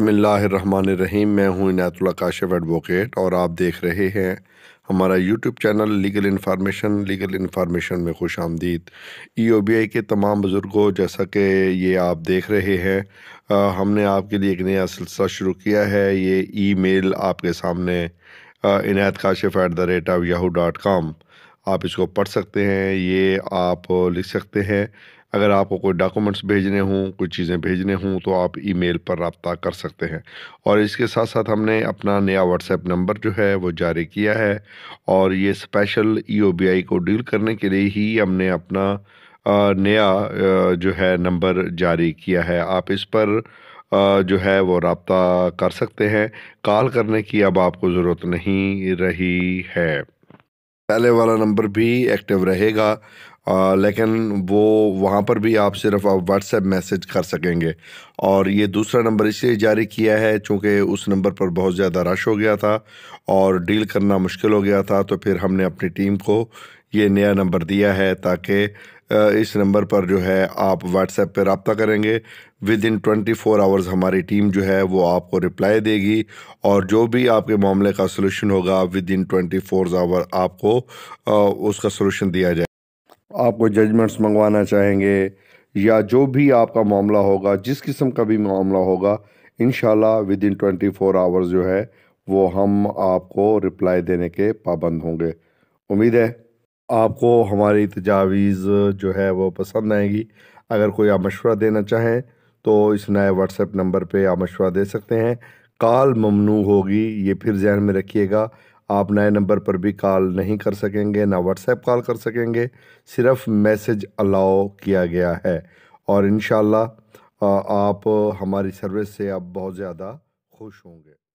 बसमीम मैं हूं इनायतुल्ला काशिफ एडवोकेट और आप देख रहे हैं हमारा YouTube channel legal information legal information में खुश आमदीद ई ओ बी आई के तमाम बुज़ुर्गों जैसा कि ये आप देख रहे हैं हमने आपके लिए एक नया सिलसिला शुरू किया है ये ई मेल आपके सामने Inayat Kashif at the rate of Yahoo dot com आप इसको पढ़ सकते हैं ये आप लिख सकते हैं अगर आपको कोई डॉक्यूमेंट्स भेजने हों कोई चीज़ें भेजने हों तो आप ईमेल पर रबता कर सकते हैं और इसके साथ साथ हमने अपना नया व्हाट्सएप नंबर जो है वो जारी किया है और ये स्पेशल ई e को डील करने के लिए ही हमने अपना नया जो है नंबर जारी किया है आप इस पर जो है वो रबता कर सकते हैं कॉल करने की अब आपको ज़रूरत नहीं रही है पहले वाला नंबर भी एक्टिव रहेगा आ, लेकिन वो वहाँ पर भी आप सिर्फ आप व्हाट्सएप मैसेज कर सकेंगे और ये दूसरा नंबर इसलिए जारी किया है चूँकि उस नंबर पर बहुत ज़्यादा रश हो गया था और डील करना मुश्किल हो गया था तो फिर हमने अपनी टीम को ये नया नंबर दिया है ताकि इस नंबर पर जो है आप व्हाट्सएप पर रबता करेंगे within twenty four hours हमारी टीम जो है वो आपको रिप्लाई देगी और जो भी आपके मामले का सोल्यूशन होगा within twenty four hour आपको उसका सोल्यूशन दिया जाए आपको जजमेंट्स मंगवाना चाहेंगे या जो भी आपका मामला होगा जिस किस्म का भी मामला होगा in within twenty four hours जो है वो हम आपको रिप्लाई देने के पाबंद होंगे उम्मीद है आपको हमारी तजावीज़ जो है वो पसंद आएगी अगर कोई आप मशवरा देना चाहें तो इस नए व्हाट्सएप नंबर पे आप मशवरा दे सकते हैं कॉल ममनू होगी ये फिर जहन में रखिएगा आप नए नंबर पर भी कॉल नहीं कर सकेंगे ना व्हाट्सएप कॉल कर सकेंगे सिर्फ मैसेज अलाउ किया गया है और इन आप हमारी सर्विस से अब बहुत ज़्यादा खुश होंगे